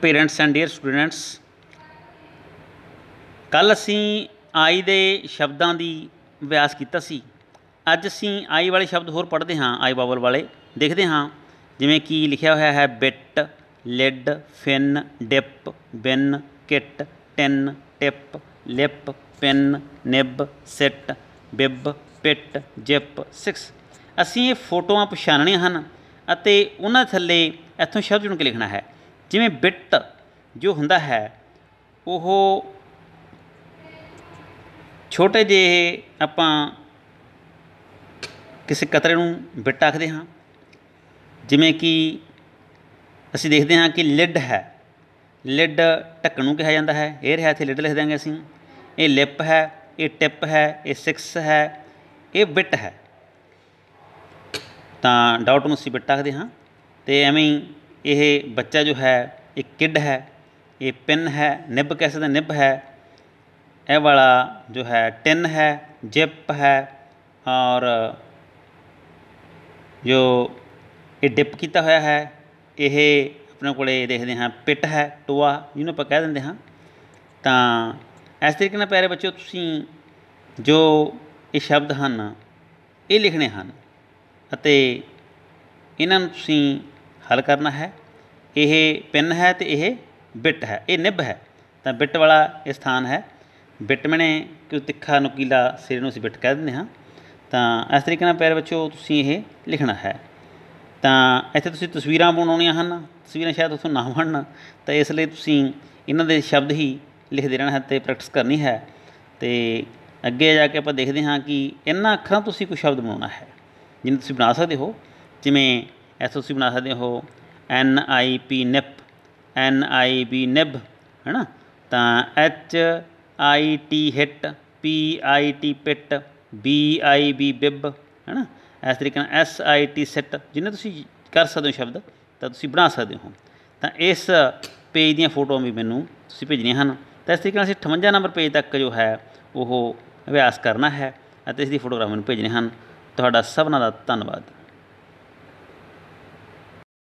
parents and dear students ਕੱਲ ਅਸੀਂ ਆਈ ਦੇ ਸ਼ਬਦਾਂ ਦੀ ਅਭਿਆਸ ਕੀਤਾ ਸੀ ਅੱਜ ਅਸੀਂ ਆਈ ਵਾਲੇ ਸ਼ਬਦ ਹੋਰ ਪੜ੍ਹਦੇ ਹਾਂ ਆਈ ਬਾਵਲ ਵਾਲੇ ਦੇਖਦੇ ਹਾਂ ਜਿਵੇਂ ਕੀ ਲਿਖਿਆ ਹੋਇਆ ਹੈ bit lid fin dip bin kit tin tip lip pin nib sit bib pit zip 6 ਅਸੀਂ ਇਹ ਫੋਟੋਆਂ ਪਛਾਣਣੀਆਂ ਹਨ ਅਤੇ ਉਹਨਾਂ ਥੱਲੇ ਇੱਥੋਂ ਸ਼ਬਦ ਚੁਣ ਕੇ ਲਿਖਣਾ ਹੈ ਜਿਵੇਂ ਬਿੱਟ ਜੋ ਹੁੰਦਾ ਹੈ ਉਹ ਛੋਟੇ ਜਿਹੇ ਆਪਾਂ ਕਿਸੇ ਕਤਰੇ ਨੂੰ ਬਿੱਟ ਆਖਦੇ ਹਾਂ ਜਿਵੇਂ ਕਿ ਅਸੀਂ ਦੇਖਦੇ ਹਾਂ ਕਿ ਲਿਡ ਹੈ ਲਿਡ ਢੱਕਣ ਨੂੰ ਕਿਹਾ ਜਾਂਦਾ ਹੈ ਇਹ ਰਿਹਾ ਇੱਥੇ ਲਿਡ ਲਿਖ ਦਾਂਗੇ ਅਸੀਂ ਇਹ ਲਿਪ ਹੈ ਇਹ ਟਿਪ ਹੈ ਇਹ ਸਿਕਸ ਹੈ ਇਹ ਬਿੱਟ ਹੈ ਤਾਂ ਡਾਟ ਨੂੰ ਅਸੀਂ ਬਿੱਟ ਆਖਦੇ ਹਾਂ ਤੇ ਐਵੇਂ ਹੀ ਇਹ ਬੱਚਾ ਜੋ ਹੈ ਇਹ ਕਿਡ ਹੈ ਇਹ ਪਿੰਨ ਹੈ ਨਿਬ ਕਹਿ ਦਾ ਨਿਬ ਹੈ ਇਹ ਵਾਲਾ ਜੋ ਹੈ ਟਿਨ ਹੈ ਜਿਪ ਹੈ ਔਰ ਜੋ ਇਹ ਡਿਪ ਕੀਤਾ ਹੋਇਆ ਹੈ ਇਹ ਆਪਣੇ ਕੋਲੇ ਦੇਖਦੇ ਹਾਂ ਪਿਟ ਹੈ ਟੋਆ ਜਿਹਨੂੰ ਆਪਾਂ ਕਹਿ ਦਿੰਦੇ ਹਾਂ ਤਾਂ ਇਸ ਤਰੀਕੇ ਨਾਲ ਪਿਆਰੇ ਬੱਚਿਓ ਤੁਸੀਂ ਜੋ ਇਹ ਸ਼ਬਦ ਹਨ ਇਹ ਲਿਖਣੇ ਹਨ ਅਤੇ ਇਹਨਾਂ ਨੂੰ ਤੁਸੀਂ ਹੱਲ ਕਰਨਾ ਹੈ ਇਹ ਪਿੰਨ ਹੈ ਤੇ ਇਹ ਬਿੱਟ ਹੈ ਇਹ ਨਿਬ ਹੈ ਤਾਂ ਬਿੱਟ ਵਾਲਾ ਇਹ ਸਥਾਨ ਹੈ ਮਨੇ ਕਿ ਤਿੱਖਾ ਨੁਕੀਲਾ ਸਿਰ ਨੂੰ ਅਸੀਂ ਬਿਟ ਕਹਿ ਦਿੰਦੇ ਹਾਂ ਤਾਂ ਇਸ ਤਰੀਕੇ ਨਾਲ ਪੈਰ ਬੱਚੋ ਤੁਸੀਂ ਇਹ ਲਿਖਣਾ ਹੈ ਤਾਂ ਇੱਥੇ ਤੁਸੀਂ ਤਸਵੀਰਾਂ ਬਣਾਉਣੀਆਂ ਹਨ ਤਸਵੀਰਾਂ ਸ਼ਾਇਦ ਉਥੋਂ ਨਾ ਬਣਨ ਤਾਂ ਇਸ ਲਈ ਤੁਸੀਂ ਇਹਨਾਂ ਦੇ ਸ਼ਬਦ ਹੀ ਲਿਖਦੇ ਰਹਿਣਾ ਹੈ ਤੇ ਪ੍ਰੈਕਟਿਸ ਕਰਨੀ ਹੈ ਤੇ ਅੱਗੇ ਜਾ ਕੇ ਆਪਾਂ ਦੇਖਦੇ ਹਾਂ ਕਿ ਇਹਨਾਂ ਅੱਖਰਾਂ ਤੁਸੀਂ ਕੋਈ ਸ਼ਬਦ ਬਣਾਉਣਾ ਹੈ ਜਿਹਨੂੰ ਤੁਸੀਂ ਬਣਾ ਸਕਦੇ ਹੋ ਜਿਵੇਂ ਐਸਓਸੀ ਬਣਾ ਸਕਦੇ ਹੋ ਐਨ ਆਈ ਪੀ nip N I B nib ਹੈਨਾ ਤਾਂ H I T hit P I T pit B I B bib ਹੈਨਾ ਇਸ ਤਰੀਕੇ ਨਾਲ ਐਸ ਆਈ ਟੀ ਸੈਟ ਜਿੰਨੇ ਤੁਸੀਂ ਕਰ ਸਕਦੇ ਹੋ ਸ਼ਬਦ ਤਾਂ ਤੁਸੀਂ ਬਣਾ ਸਕਦੇ ਹੋ ਤਾਂ ਇਸ ਪੇਜ ਦੀਆਂ ਫੋਟੋਆਂ ਵੀ ਮੈਨੂੰ ਤੁਸੀਂ ਭੇਜਣੀਆਂ ਹਨ ਤਾਂ ਇਸ ਤਰੀਕੇ ਨਾਲ ਅਸੀਂ 58 ਨੰਬਰ ਪੇਜ ਤੱਕ ਜੋ ਹੈ ਉਹ ਅਭਿਆਸ ਕਰਨਾ ਹੈ ਅਤੇ ਇਸ ਦੀ ਫੋਟੋਗ੍ਰਾਫ ਮੈਨੂੰ ਭੇਜਣੇ ਹਨ ਤੁਹਾਡਾ ਸਭਨਾਂ ਦਾ ਧੰਨਵਾਦ